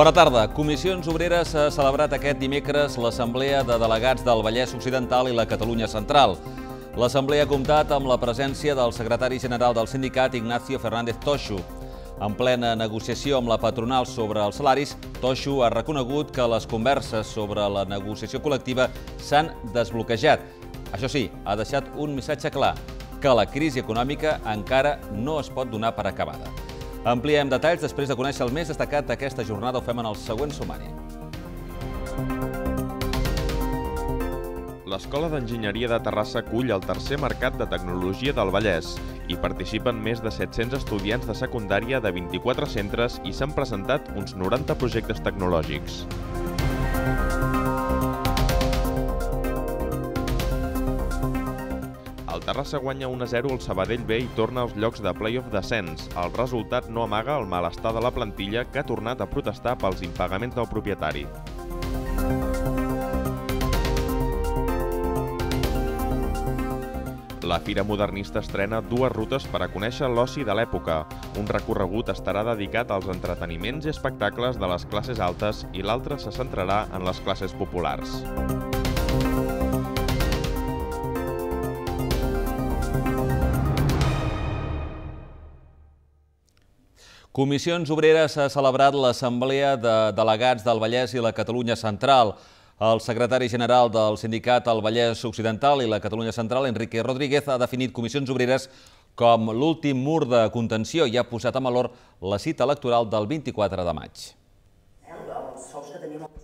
Bona tarda. Comissions Obreres ha celebrat aquest dimecres l'Assemblea de Delegats del Vallès Occidental i la Catalunya Central. L'Assemblea ha comptat amb la presència del secretari general del sindicat, Ignacio Fernández Toixo. En plena negociació amb la patronal sobre els salaris, Toixo ha reconegut que les converses sobre la negociació col·lectiva s'han desbloquejat. Això sí, ha deixat un missatge clar, que la crisi econòmica encara no es pot donar per acabada. Ampliem detalls després de conèixer el més destacat d'aquesta jornada. Ho fem en el següent sumari. l'Escola d'Enginyeria de Terrassa acull el tercer mercat de tecnologia del Vallès. Hi participen més de 700 estudiants de secundària de 24 centres i s'han presentat uns 90 projectes tecnològics. El Terrassa guanya 1-0 al Sabadell B i torna als llocs de play-off descens. El resultat no amaga el malestar de la plantilla que ha tornat a protestar pels impagaments del propietari. La Fira Modernista estrena dues rutes per a conèixer l'oci de l'època. Un recorregut estarà dedicat als entreteniments i espectacles de les classes altes i l'altre se centrarà en les classes populars. Comissions Obreres ha celebrat l'Assemblea de Delegats del Vallès i la Catalunya Central. El secretari general del sindicat al Vallès Occidental i la Catalunya Central, Enrique Rodríguez, ha definit Comissions Obreres com l'últim mur de contenció i ha posat en valor la cita electoral del 24 de maig.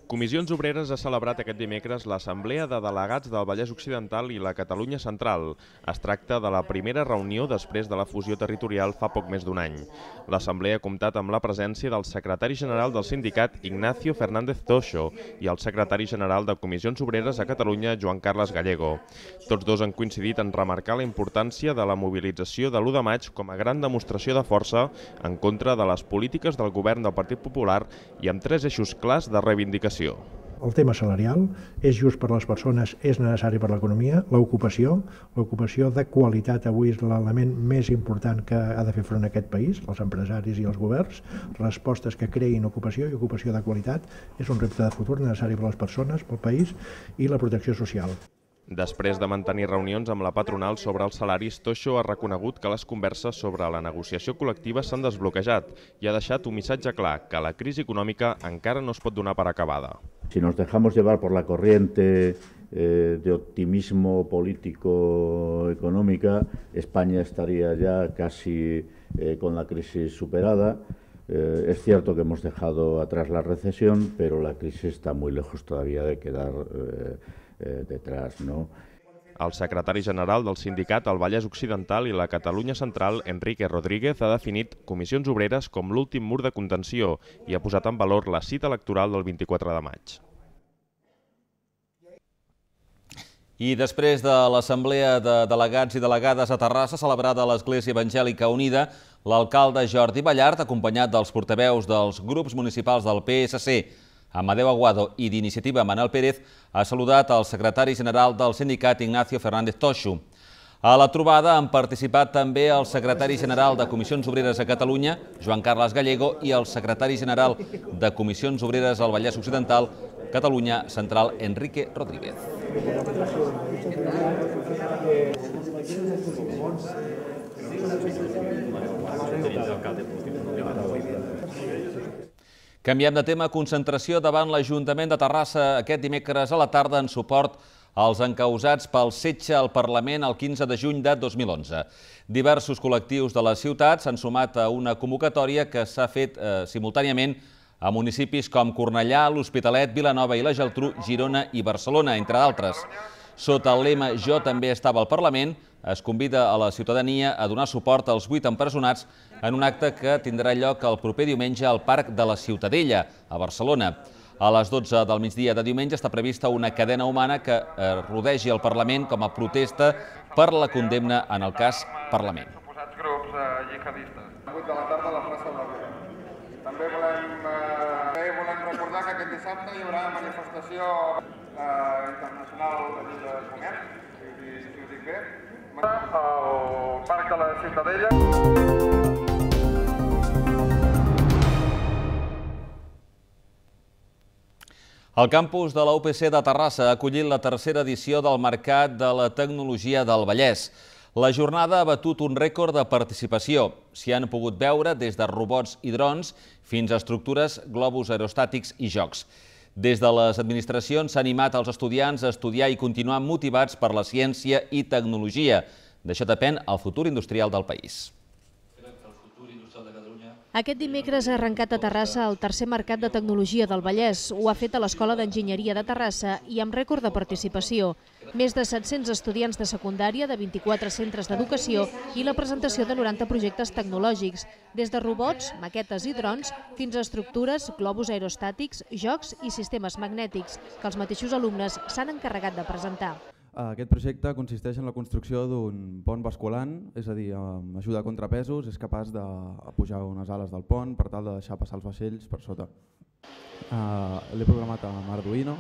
Comissions Obreres ha celebrat aquest dimecres l'Assemblea de Delegats del Vallès Occidental i la Catalunya Central. Es tracta de la primera reunió després de la fusió territorial fa poc més d'un any. L'Assemblea ha comptat amb la presència del secretari general del sindicat, Ignacio Fernández Toixo, i el secretari general de Comissions Obreres a Catalunya, Joan Carles Gallego. Tots dos han coincidit en remarcar la importància de la mobilització de l'1 de maig com a gran demostració de força en contra de les polítiques del govern del Partit Popular i amb tres eixos clars de reivindicació l'ocupació. El tema salarial és just per a les persones, és necessari per a l'economia, l'ocupació, l'ocupació de qualitat avui és l'element més important que ha de fer front a aquest país, els empresaris i els governs, respostes que creïn ocupació i ocupació de qualitat és un repte de futur necessari per a les persones, pel país i la protecció social. Després de mantenir reunions amb la patronal sobre els salaris, Toixo ha reconegut que les converses sobre la negociació col·lectiva s'han desbloquejat i ha deixat un missatge clar, que la crisi econòmica encara no es pot donar per acabada. Si nos dejamos llevar por la corriente eh, de optimismo político económica, España estaría ya casi eh, con la crisis superada. Eh, es cierto que hemos dejado atrás la recesión, pero la crisis está muy lejos todavía de quedar eh, eh, detrás, ¿no? El secretari general del sindicat al Vallès Occidental i la Catalunya Central, Enrique Rodríguez, ha definit comissions obreres com l'últim mur de contenció i ha posat en valor la cita electoral del 24 de maig. I després de l'Assemblea de Delegats i Delegades a Terrassa, celebrada a l'Església Evangèlica Unida, l'alcalde Jordi Ballart, acompanyat dels portaveus dels grups municipals del PSC, Amadeu Aguado i d'Iniciativa Manel Pérez ha saludat el secretari general del sindicat Ignacio Fernández Toixo. A la trobada han participat també el secretari general de Comissions Obreres a Catalunya, Joan Carles Gallego, i el secretari general de Comissions Obreres al Vallès Occidental, Catalunya Central, Enrique Rodríguez. Canviem de tema, concentració davant l'Ajuntament de Terrassa aquest dimecres a la tarda en suport als encausats pel setge al Parlament el 15 de juny de 2011. Diversos col·lectius de la ciutat s'han sumat a una convocatòria que s'ha fet eh, simultàniament a municipis com Cornellà, l'Hospitalet, Vilanova i la Geltrú, Girona i Barcelona, entre d'altres. Sota el lema Jo també estava al Parlament, es convida a la ciutadania a donar suport als vuit empresonats en un acte que tindrà lloc el proper diumenge al Parc de la Ciutadella, a Barcelona. A les 12 del migdia de diumenge està prevista una cadena humana que eh, rodegi el Parlament com a protesta per la condemna en el cas Parlament. grups jihadistes. 8 de la tarda la plaça de la També volem, recordar que aquest dissabte hi haurà manifestació eh, internacional de comerç, si us dic bé, al Parc de la Ciutadella. El campus de la UPC de Terrassa ha acollit la tercera edició del Mercat de la Tecnologia del Vallès. La jornada ha batut un rècord de participació. S'hi han pogut veure des de robots i drons fins a estructures, globus aerostàtics i jocs. Des de les administracions s'ha animat els estudiants a estudiar i continuar motivats per la ciència i tecnologia. D'això depèn el futur industrial del país. Aquest dimecres ha arrencat a Terrassa el tercer mercat de tecnologia del Vallès. Ho ha fet a l'Escola d'Enginyeria de Terrassa i amb rècord de participació. Més de 700 estudiants de secundària de 24 centres d'educació i la presentació de 90 projectes tecnològics, des de robots, maquetes i drons, fins a estructures, globus aerostàtics, jocs i sistemes magnètics, que els mateixos alumnes s'han encarregat de presentar. Eh, aquest projecte consisteix en la construcció d'un pont basculant, és a dir, amb ajuda a contrapesos és capaç de pujar unes ales del pont per tal de deixar passar els vaixells per sota. Eh, l'he programat amb Arduino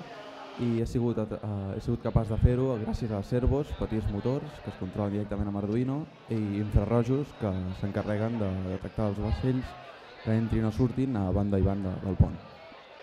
i he sigut, eh, he sigut capaç de fer-ho gràcies a servos, petits motors que es controlen directament amb Arduino i infrarrojos que s'encarreguen de detectar els vaixells que entrin o surtin a banda i banda del pont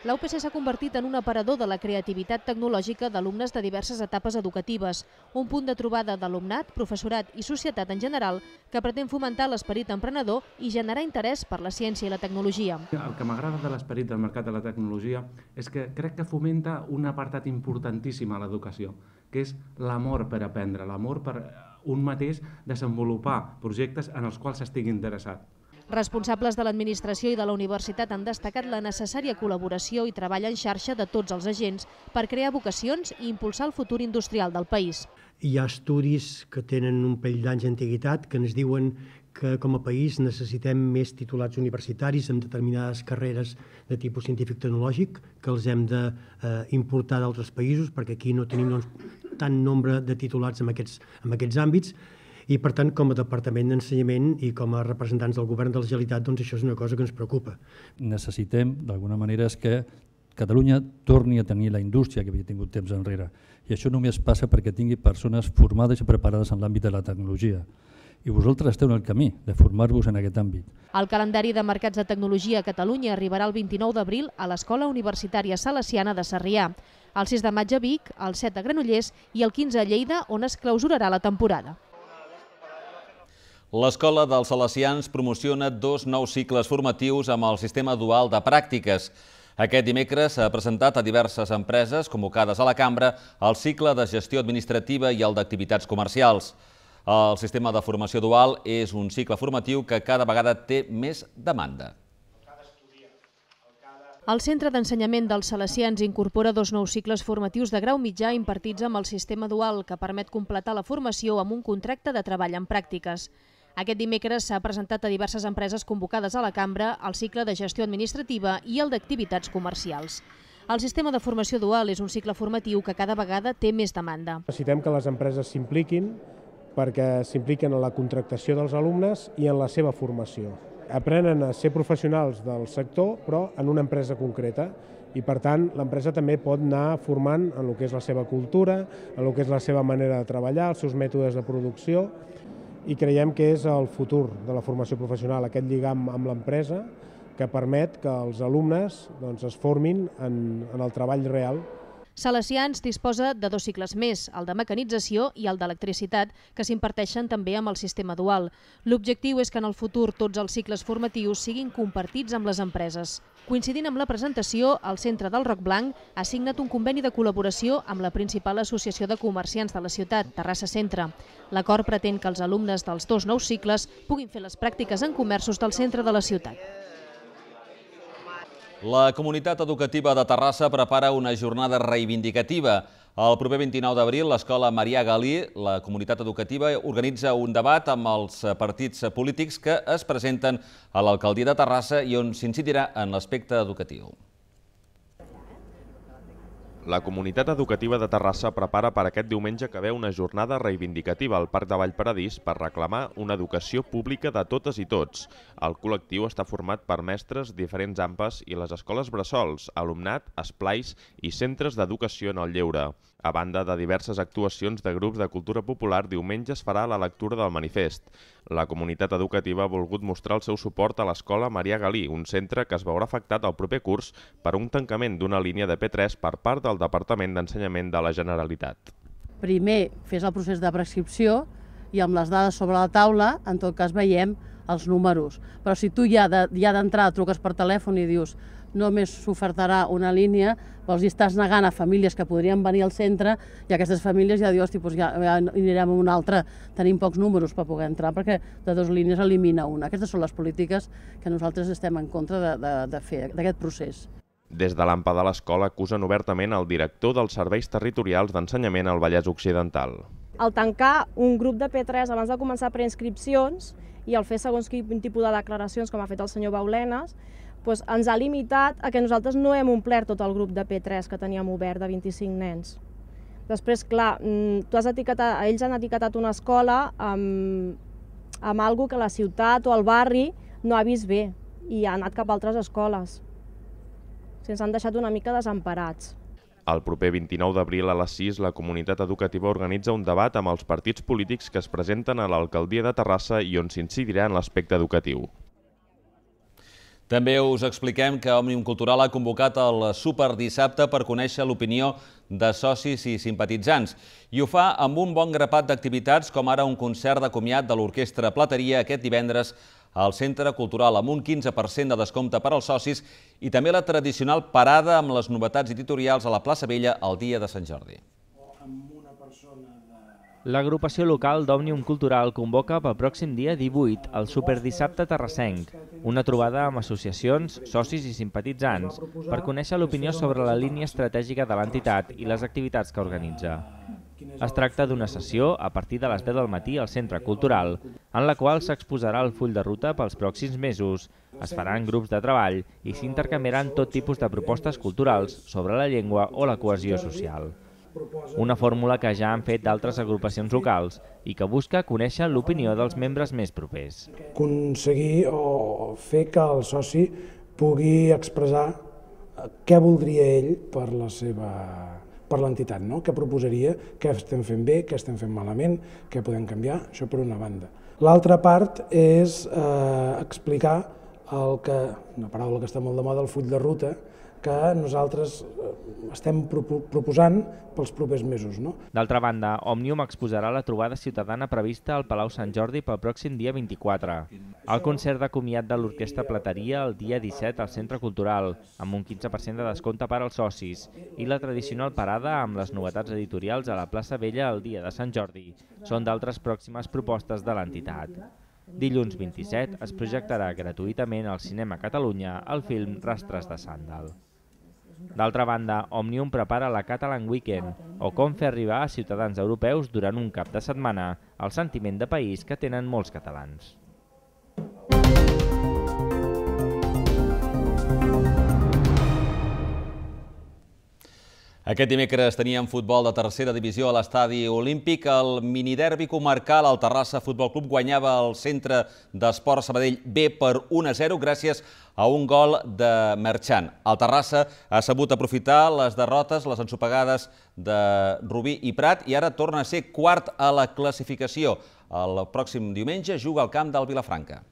la s'ha convertit en un aparador de la creativitat tecnològica d'alumnes de diverses etapes educatives, un punt de trobada d'alumnat, professorat i societat en general que pretén fomentar l'esperit emprenedor i generar interès per la ciència i la tecnologia. El que m'agrada de l'esperit del mercat de la tecnologia és que crec que fomenta un apartat importantíssim a l'educació, que és l'amor per aprendre, l'amor per eh, un mateix desenvolupar projectes en els quals s'estigui interessat. Responsables de l'administració i de la universitat han destacat la necessària col·laboració i treball en xarxa de tots els agents per crear vocacions i impulsar el futur industrial del país. Hi ha estudis que tenen un pell d'anys d'antiguitat que ens diuen que com a país necessitem més titulats universitaris en determinades carreres de tipus científic-tecnològic que els hem d'importar eh, d'altres països perquè aquí no tenim doncs, tant nombre de titulats en aquests, en aquests àmbits i, per tant, com a Departament d'Ensenyament i com a representants del Govern de la Generalitat, doncs això és una cosa que ens preocupa. Necessitem, d'alguna manera, és que Catalunya torni a tenir la indústria que havia tingut temps enrere. I això només passa perquè tingui persones formades i preparades en l'àmbit de la tecnologia i vosaltres esteu en el camí de formar-vos en aquest àmbit. El calendari de mercats de tecnologia a Catalunya arribarà el 29 d'abril a l'Escola Universitària Salesiana de Sarrià, el 6 de maig a Vic, el 7 a Granollers i el 15 a Lleida, on es clausurarà la temporada. L'Escola dels Salesians promociona dos nous cicles formatius amb el sistema dual de pràctiques. Aquest dimecres s'ha presentat a diverses empreses convocades a la cambra el cicle de gestió administrativa i el d'activitats comercials. El sistema de formació dual és un cicle formatiu que cada vegada té més demanda. El Centre d'Ensenyament dels Salesians incorpora dos nous cicles formatius de grau mitjà impartits amb el sistema dual, que permet completar la formació amb un contracte de treball en pràctiques. Aquest dimecres s'ha presentat a diverses empreses convocades a la cambra el cicle de gestió administrativa i el d'activitats comercials. El sistema de formació dual és un cicle formatiu que cada vegada té més demanda. Necessitem que les empreses s'impliquin perquè s'impliquen en la contractació dels alumnes i en la seva formació. Aprenen a ser professionals del sector, però en una empresa concreta, i per tant l'empresa també pot anar formant en el que és la seva cultura, en el que és la seva manera de treballar, els seus mètodes de producció, i creiem que és el futur de la formació professional, aquest lligam amb l'empresa que permet que els alumnes doncs, es formin en, en el treball real Salesians disposa de dos cicles més, el de mecanització i el d'electricitat, que s'imparteixen també amb el sistema dual. L'objectiu és que en el futur tots els cicles formatius siguin compartits amb les empreses. Coincidint amb la presentació, el Centre del Roc Blanc ha signat un conveni de col·laboració amb la principal associació de comerciants de la ciutat, Terrassa Centre. L'acord pretén que els alumnes dels dos nous cicles puguin fer les pràctiques en comerços del centre de la ciutat. La comunitat educativa de Terrassa prepara una jornada reivindicativa. El proper 29 d'abril, l'escola Marià Galí, la comunitat educativa, organitza un debat amb els partits polítics que es presenten a l'alcaldia de Terrassa i on s'incidirà en l'aspecte educatiu. La comunitat educativa de Terrassa prepara per aquest diumenge que ve una jornada reivindicativa al Parc de Vallparadís per reclamar una educació pública de totes i tots. El col·lectiu està format per mestres, diferents ampes i les escoles bressols, alumnat, esplais i centres d'educació en el lleure. A banda de diverses actuacions de grups de cultura popular, diumenge es farà la lectura del manifest. La comunitat educativa ha volgut mostrar el seu suport a l'escola Maria Galí, un centre que es veurà afectat el proper curs per un tancament d'una línia de P3 per part del Departament d'Ensenyament de la Generalitat. Primer fes el procés de prescripció i amb les dades sobre la taula, en tot cas veiem els números. Però si tu ja d'entrada de, ja truques per telèfon i dius només s'ofertarà una línia, vols dir, estàs negant a famílies que podrien venir al centre i aquestes famílies ja dius, tipus, ja, ja anirem a una altra, tenim pocs números per poder entrar perquè de dues línies elimina una. Aquestes són les polítiques que nosaltres estem en contra de, de, de fer, d'aquest procés. Des de l'AMPA de l'escola acusen obertament el director dels serveis territorials d'ensenyament al Vallès Occidental. El tancar un grup de P3 abans de començar preinscripcions i el fer segons quin tipus de declaracions, com ha fet el senyor Baulenes, doncs ens ha limitat a que nosaltres no hem omplert tot el grup de P3 que teníem obert de 25 nens. Després, clar, mm, tu has etiquetat, ells han etiquetat una escola amb, amb algo que la ciutat o el barri no ha vist bé i ha anat cap a altres escoles. O sigui, ens han deixat una mica desemparats. El proper 29 d'abril a les 6, la comunitat educativa organitza un debat amb els partits polítics que es presenten a l'alcaldia de Terrassa i on s'incidirà en l'aspecte educatiu. També us expliquem que Òmnium Cultural ha convocat el superdissabte per conèixer l'opinió de socis i simpatitzants. I ho fa amb un bon grapat d'activitats, com ara un concert de comiat de l'Orquestra Plateria aquest divendres al Centre Cultural amb un 15% de descompte per als socis i també la tradicional parada amb les novetats editorials a la plaça Vella el dia de Sant Jordi. L'agrupació local d'Òmnium Cultural convoca pel pròxim dia 18 el Superdissabte Terrassenc, una trobada amb associacions, socis i simpatitzants per conèixer l'opinió sobre la línia estratègica de l'entitat i les activitats que organitza. Es tracta d'una sessió a partir de les 10 del matí al Centre Cultural, en la qual s'exposarà el full de ruta pels pròxims mesos, es faran grups de treball i s'intercanviaran tot tipus de propostes culturals sobre la llengua o la cohesió social. Una fórmula que ja han fet d'altres agrupacions locals i que busca conèixer l'opinió dels membres més propers. Aconseguir o fer que el soci pugui expressar eh, què voldria ell per la seva per l'entitat, no? què proposaria, què estem fent bé, què estem fent malament, què podem canviar, això per una banda. L'altra part és eh, explicar el que, una paraula que està molt de moda, el full de ruta, que nosaltres eh, estem proposant pels propers mesos. No? D'altra banda, Òmnium exposarà la trobada ciutadana prevista al Palau Sant Jordi pel pròxim dia 24. El concert de comiat de l'Orquestra Plateria el dia 17 al Centre Cultural, amb un 15% de descompte per als socis, i la tradicional parada amb les novetats editorials a la plaça Vella el dia de Sant Jordi. Són d'altres pròximes propostes de l'entitat. Dilluns 27 es projectarà gratuïtament al Cinema Catalunya el film Rastres de Sàndal. D'altra banda, Òmnium prepara la Catalan Weekend, o com fer arribar a ciutadans europeus durant un cap de setmana el sentiment de país que tenen molts catalans. Música Aquest dimecres teníem futbol de tercera divisió a l'estadi olímpic. El miniderbi comarcal, al Terrassa Futbol Club, guanyava el centre d'esport Sabadell B per 1-0 gràcies a un gol de Merchant. El Terrassa ha sabut aprofitar les derrotes, les ensopegades de Rubí i Prat i ara torna a ser quart a la classificació. El pròxim diumenge juga al camp del Vilafranca.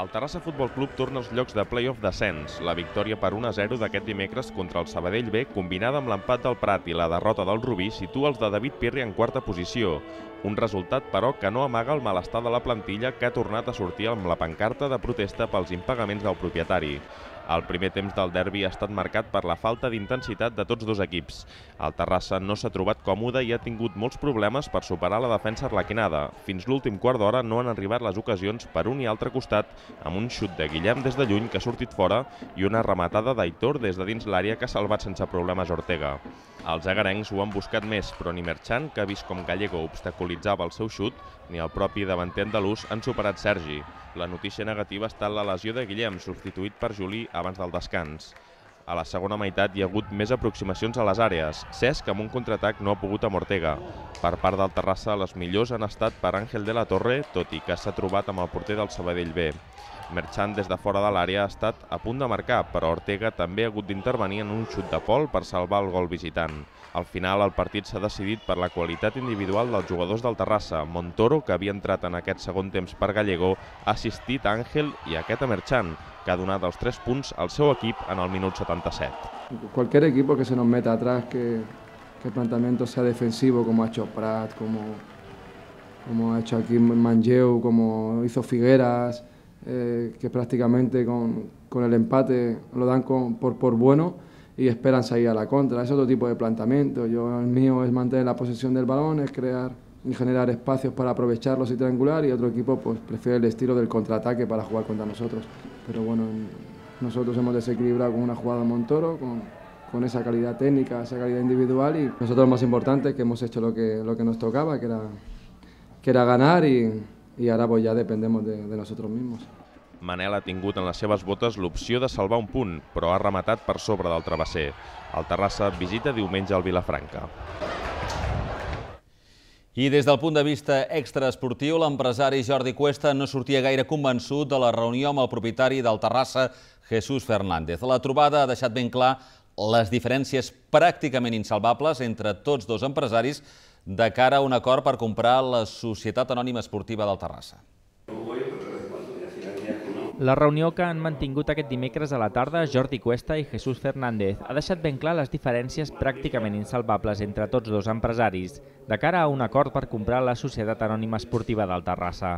El Terrassa Futbol Club torna als llocs de play-off d'ascens. La victòria per 1-0 d'aquest dimecres contra el Sabadell B, combinada amb l'empat del Prat i la derrota del Rubí, situa els de David Pirri en quarta posició. Un resultat, però, que no amaga el malestar de la plantilla que ha tornat a sortir amb la pancarta de protesta pels impagaments del propietari. El primer temps del derbi ha estat marcat per la falta d'intensitat de tots dos equips. El Terrassa no s'ha trobat còmode i ha tingut molts problemes per superar la defensa arlequinada. Fins l'últim quart d'hora no han arribat les ocasions per un i altre costat, amb un xut de Guillem des de lluny que ha sortit fora i una rematada d'Aitor des de dins l'àrea que ha salvat sense problemes Ortega. Els agarencs ho han buscat més, però ni Merchan, que ha vist com Gallego obstaculitzava el seu xut, ni el propi davanter andalús han superat Sergi. La notícia negativa ha estat la lesió de Guillem, substituït per Juli abans del descans. A la segona meitat hi ha hagut més aproximacions a les àrees. Cesc amb un contraatac no ha pogut amb Ortega. Per part del Terrassa, les millors han estat per Àngel de la Torre, tot i que s'ha trobat amb el porter del Sabadell B. Merchant des de fora de l'àrea ha estat a punt de marcar, però Ortega també ha hagut d'intervenir en un xut de pol per salvar el gol visitant. Al final, el partit s'ha decidit per la qualitat individual dels jugadors del Terrassa. Montoro, que havia entrat en aquest segon temps per Gallego, ha assistit a Àngel i a aquest a Merchant, que ha donat els tres punts al seu equip en el minut 77. Qualquer equip que se nos meta atrás, que, que el plantamiento sea defensivo, como ha hecho Prat, como, como ha hecho aquí Mangeu, como hizo Figueras, Eh, que prácticamente con, con, el empate lo dan por, por bueno y esperan salir a la contra. Es otro tipo de planteamiento. Yo, el mío es mantener la posesión del balón, es crear y generar espacios para aprovecharlos y triangular y otro equipo pues prefiere el estilo del contraataque para jugar contra nosotros. Pero bueno, nosotros hemos desequilibrado con una jugada Montoro, con, con esa calidad técnica, esa calidad individual y nosotros lo más importante es que hemos hecho lo que, lo que nos tocaba, que era, que era ganar y, i ara pues ja dependem de, de nosaltres mismos. Manel ha tingut en les seves botes l'opció de salvar un punt, però ha rematat per sobre del travesser. El Terrassa visita diumenge al Vilafranca. I des del punt de vista extraesportiu, l'empresari Jordi Cuesta no sortia gaire convençut de la reunió amb el propietari del Terrassa, Jesús Fernández. La trobada ha deixat ben clar les diferències pràcticament insalvables entre tots dos empresaris de cara a un acord per comprar la Societat Anònima Esportiva del Terrassa. La reunió que han mantingut aquest dimecres a la tarda Jordi Cuesta i Jesús Fernández ha deixat ben clar les diferències pràcticament insalvables entre tots dos empresaris de cara a un acord per comprar la Societat Anònima Esportiva del Terrassa.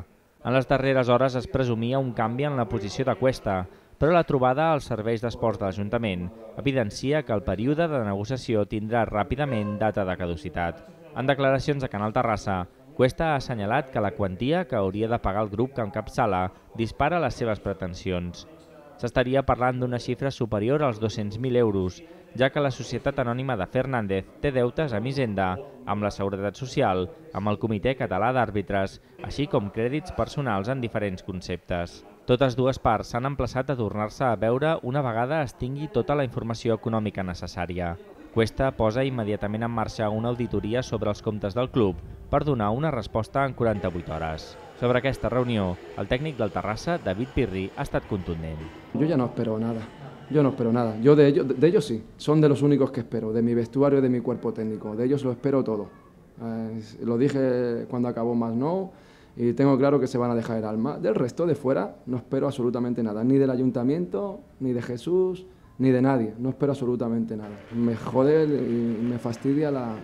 En les darreres hores es presumia un canvi en la posició de Cuesta, però la trobada als serveis d'esports de l'Ajuntament evidencia que el període de negociació tindrà ràpidament data de caducitat. En declaracions a Canal Terrassa, Cuesta ha assenyalat que la quantia que hauria de pagar el grup que encapçala dispara les seves pretensions. S'estaria parlant d'una xifra superior als 200.000 euros, ja que la Societat Anònima de Fernández té deutes amb Hisenda, amb la Seguretat Social, amb el Comitè Català d'Àrbitres, així com crèdits personals en diferents conceptes. Totes dues parts s'han emplaçat a tornar-se a veure una vegada es tingui tota la informació econòmica necessària. Cuesta posa inmediatamente en marcha una auditoría sobre los comptes del club per donar una respuesta en 48 horas. Sobre aquesta reunió, el técnico del Terrassa, David Pirri, ha estat contundent. Yo ya no espero nada. Yo no espero nada. Yo de ellos, sí. Son de los únicos que espero, de mi vestuario y de mi cuerpo técnico. De ellos lo espero todo. Eh, lo dije cuando acabó más no y tengo claro que se van a dejar el alma. Del resto de fuera no espero absolutamente nada, ni del ayuntamiento, ni de Jesús, ni de nadie, no espero absolutamente nada. Me jode y me fastidia la,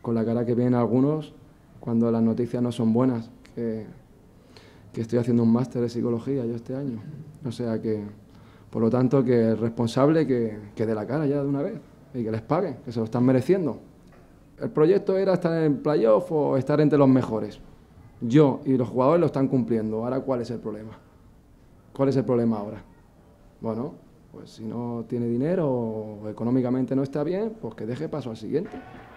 con la cara que vienen algunos cuando las noticias no son buenas, que, que estoy haciendo un máster de psicología yo este año. O sea que, por lo tanto, que el responsable que, que dé la cara ya de una vez y que les pague, que se lo están mereciendo. El proyecto era estar en playoff o estar entre los mejores. Yo y los jugadores lo están cumpliendo. Ahora, ¿cuál es el problema? ¿Cuál es el problema ahora? Bueno, pues si no tiene dinero o económicamente no está bien, pues que deje paso al siguiente.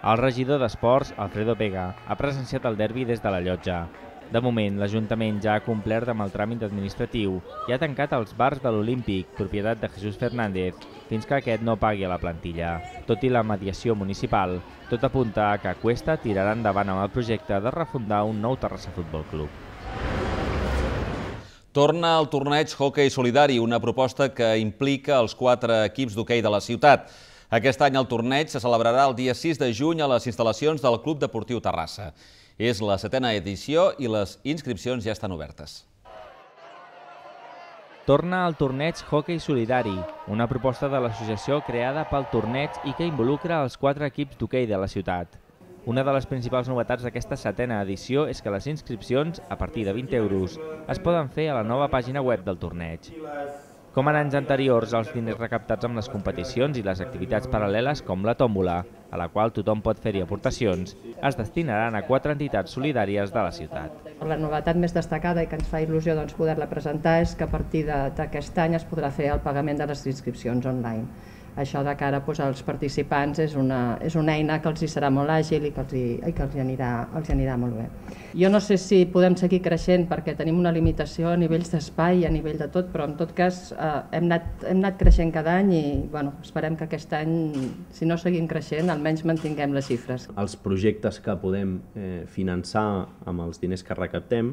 El regidor d'Esports, Alfredo Vega, ha presenciat el derbi des de la llotja. De moment, l'Ajuntament ja ha complert amb el tràmit administratiu i ha tancat els bars de l'Olímpic, propietat de Jesús Fernández, fins que aquest no pagui a la plantilla. Tot i la mediació municipal, tot apunta a que Cuesta tirarà endavant amb el projecte de refundar un nou Terrassa Futbol Club. Torna al torneig Hockey Solidari, una proposta que implica els quatre equips d'hoquei de la ciutat. Aquest any el torneig se celebrarà el dia 6 de juny a les instal·lacions del Club Deportiu Terrassa. És la setena edició i les inscripcions ja estan obertes. Torna al torneig Hockey Solidari, una proposta de l'associació creada pel torneig i que involucra els quatre equips d'hoquei de la ciutat. Una de les principals novetats d'aquesta setena edició és que les inscripcions, a partir de 20 euros, es poden fer a la nova pàgina web del torneig. Com en anys anteriors, els diners recaptats amb les competicions i les activitats paral·leles com la tòmbola, a la qual tothom pot fer-hi aportacions, es destinaran a quatre entitats solidàries de la ciutat. La novetat més destacada i que ens fa il·lusió doncs, poder-la presentar és que a partir d'aquest any es podrà fer el pagament de les inscripcions online això de cara doncs, als participants és una, és una eina que els hi serà molt àgil i que, els hi, i que els hi, anirà, els hi anirà molt bé. Jo no sé si podem seguir creixent perquè tenim una limitació a nivells d'espai i a nivell de tot, però en tot cas eh, hem, anat, hem anat creixent cada any i bueno, esperem que aquest any, si no seguim creixent, almenys mantinguem les xifres. Els projectes que podem eh, finançar amb els diners que recaptem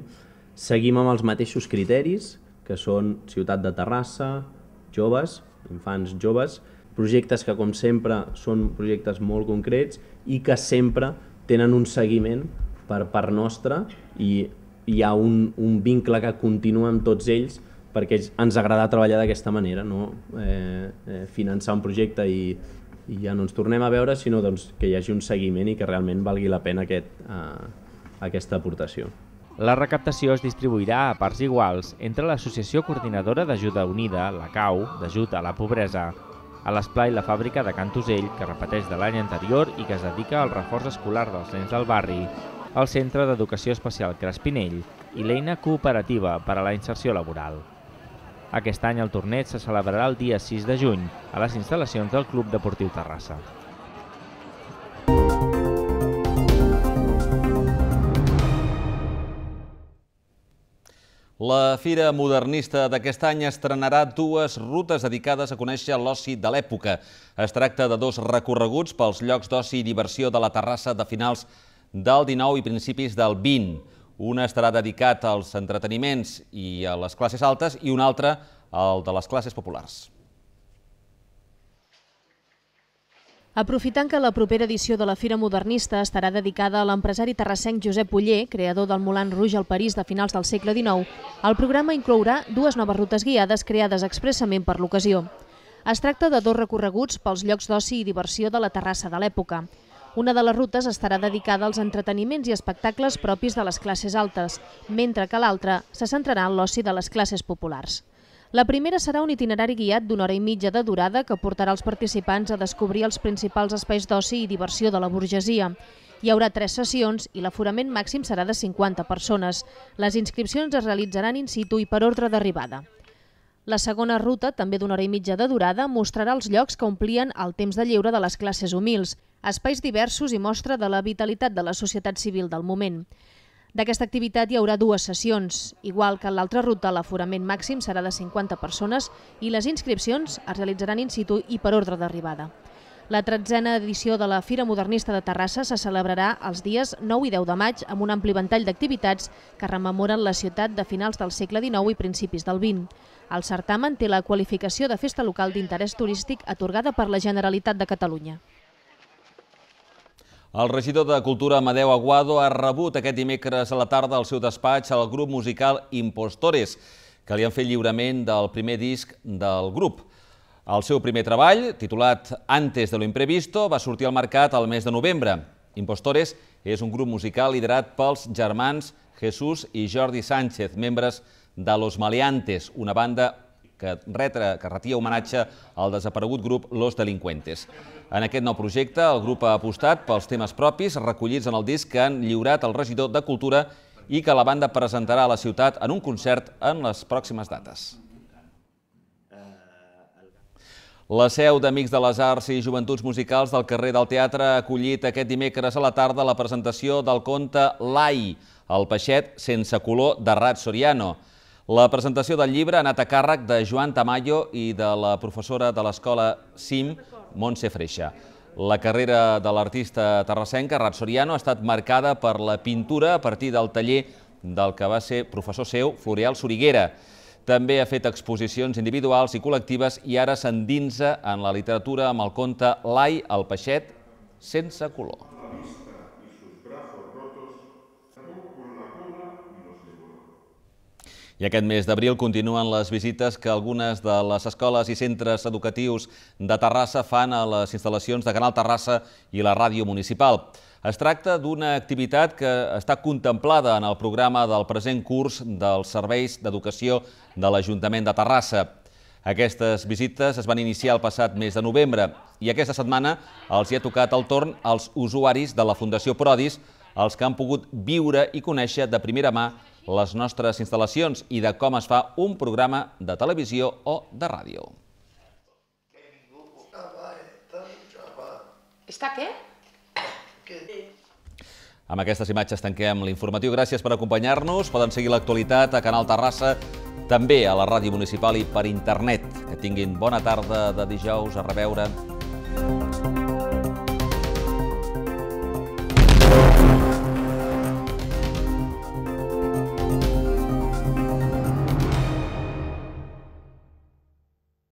seguim amb els mateixos criteris que són ciutat de Terrassa, joves, infants joves, projectes que, com sempre, són projectes molt concrets i que sempre tenen un seguiment per part nostra i hi ha un, un vincle que continua amb tots ells perquè ens agrada treballar d'aquesta manera, no eh, eh, finançar un projecte i, i ja no ens tornem a veure, sinó doncs, que hi hagi un seguiment i que realment valgui la pena aquest, eh, aquesta aportació. La recaptació es distribuirà a parts iguals entre l'Associació Coordinadora d'Ajuda Unida, la CAU, d'Ajut a la Pobresa, a l'esplai, la fàbrica de Cantusell, que repeteix de l'any anterior i que es dedica al reforç escolar dels nens del barri, el Centre d'Educació Especial Crespinell i l'eina cooperativa per a la inserció laboral. Aquest any el torneig se celebrarà el dia 6 de juny a les instal·lacions del Club Deportiu Terrassa. La Fira Modernista d'aquest any estrenarà dues rutes dedicades a conèixer l'oci de l'època. Es tracta de dos recorreguts pels llocs d'oci i diversió de la terrassa de finals del 19 i principis del 20. Una estarà dedicat als entreteniments i a les classes altes i un altre al de les classes populars. Aprofitant que la propera edició de la Fira Modernista estarà dedicada a l'empresari terrassenc Josep Puller, creador del Molant Rouge al París de finals del segle XIX, el programa inclourà dues noves rutes guiades creades expressament per l'ocasió. Es tracta de dos recorreguts pels llocs d'oci i diversió de la terrassa de l'època. Una de les rutes estarà dedicada als entreteniments i espectacles propis de les classes altes, mentre que l'altra se centrarà en l'oci de les classes populars. La primera serà un itinerari guiat d'una hora i mitja de durada que portarà els participants a descobrir els principals espais d'oci i diversió de la burgesia. Hi haurà tres sessions i l'aforament màxim serà de 50 persones. Les inscripcions es realitzaran in situ i per ordre d'arribada. La segona ruta, també d'una hora i mitja de durada, mostrarà els llocs que omplien el temps de lleure de les classes humils, espais diversos i mostra de la vitalitat de la societat civil del moment. D'aquesta activitat hi haurà dues sessions. Igual que en l'altra ruta, l'aforament màxim serà de 50 persones i les inscripcions es realitzaran in situ i per ordre d'arribada. La tretzena edició de la Fira Modernista de Terrassa se celebrarà els dies 9 i 10 de maig amb un ampli ventall d'activitats que rememoren la ciutat de finals del segle XIX i principis del XX. El certamen té la qualificació de festa local d'interès turístic atorgada per la Generalitat de Catalunya. El regidor de Cultura, Amadeu Aguado, ha rebut aquest dimecres a la tarda al seu despatx el grup musical Impostores, que li han fet lliurament del primer disc del grup. El seu primer treball, titulat Antes de lo imprevisto, va sortir al mercat el mes de novembre. Impostores és un grup musical liderat pels germans Jesús i Jordi Sánchez, membres de Los Maleantes, una banda que, retre, que retia homenatge al desaparegut grup Los Delincuentes. En aquest nou projecte, el grup ha apostat pels temes propis recollits en el disc que han lliurat el regidor de Cultura i que la banda presentarà a la ciutat en un concert en les pròximes dates. La seu d'Amics de les Arts i Joventuts Musicals del carrer del Teatre ha acollit aquest dimecres a la tarda la presentació del conte Lai, el peixet sense color de Rat Soriano. La presentació del llibre ha anat a càrrec de Joan Tamayo i de la professora de l'escola CIM, Montse Freixa. La carrera de l'artista terrassenca, Rat Soriano, ha estat marcada per la pintura a partir del taller del que va ser professor seu, Floreal Soriguera. També ha fet exposicions individuals i col·lectives i ara s'endinsa en la literatura amb el conte L'Ai, el peixet, sense color. I aquest mes d'abril continuen les visites que algunes de les escoles i centres educatius de Terrassa fan a les instal·lacions de Canal Terrassa i la ràdio municipal. Es tracta d'una activitat que està contemplada en el programa del present curs dels serveis d'educació de l'Ajuntament de Terrassa. Aquestes visites es van iniciar el passat mes de novembre i aquesta setmana els hi ha tocat el torn als usuaris de la Fundació Prodis, els que han pogut viure i conèixer de primera mà les nostres instal·lacions i de com es fa un programa de televisió o de ràdio. Està què? Amb aquestes imatges tanquem l'informatiu. Gràcies per acompanyar-nos. Poden seguir l'actualitat a Canal Terrassa, també a la ràdio municipal i per internet. Que tinguin bona tarda de dijous. A reveure.